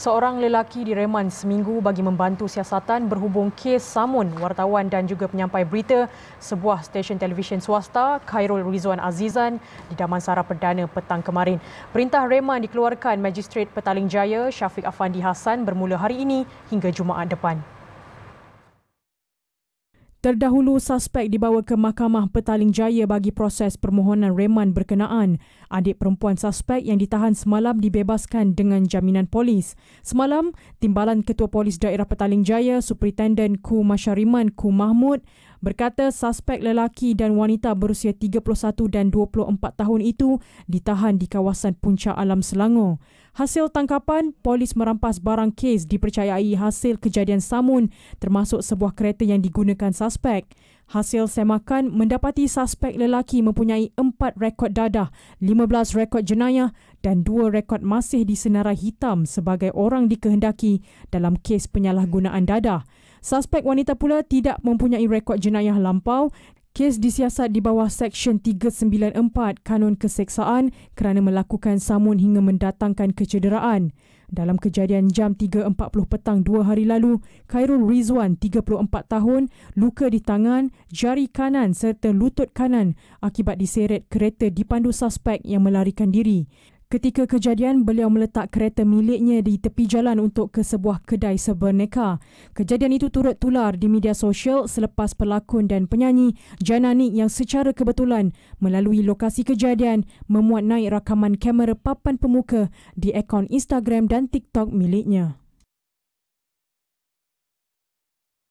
Seorang lelaki direman seminggu bagi membantu siasatan berhubung kes samun wartawan dan juga penyampai berita sebuah stesen televisyen swasta Khairul Rizwan Azizan di Damansara Perdana petang kemarin. Perintah reman dikeluarkan Magistrate Petaling Jaya Syafiq Afandi Hassan bermula hari ini hingga Jumaat depan. Terdahulu suspek dibawa ke Mahkamah Petaling Jaya bagi proses permohonan reman berkenaan. Adik perempuan suspek yang ditahan semalam dibebaskan dengan jaminan polis. Semalam, Timbalan Ketua Polis Daerah Petaling Jaya, Superintendent Ku Masyariman Ku Mahmud berkata suspek lelaki dan wanita berusia 31 dan 24 tahun itu ditahan di kawasan Puncak Alam Selangor. Hasil tangkapan, polis merampas barang kes dipercayai hasil kejadian samun termasuk sebuah kereta yang digunakan suspek. Hasil semakan mendapati suspek lelaki mempunyai empat rekod dadah, 15 rekod jenayah dan dua rekod masih di disenarai hitam sebagai orang dikehendaki dalam kes penyalahgunaan dadah. Suspek wanita pula tidak mempunyai rekod jenayah lampau Kes disiasat di bawah Seksyen 394 Kanun Keseksaan kerana melakukan samun hingga mendatangkan kecederaan. Dalam kejadian jam 3.40 petang dua hari lalu, Khairul Rizwan, 34 tahun, luka di tangan, jari kanan serta lutut kanan akibat diseret kereta dipandu suspek yang melarikan diri. Ketika kejadian, beliau meletak kereta miliknya di tepi jalan untuk ke sebuah kedai seberneka. Kejadian itu turut tular di media sosial selepas pelakon dan penyanyi Janani yang secara kebetulan melalui lokasi kejadian memuat naik rakaman kamera papan pemuka di akaun Instagram dan TikTok miliknya.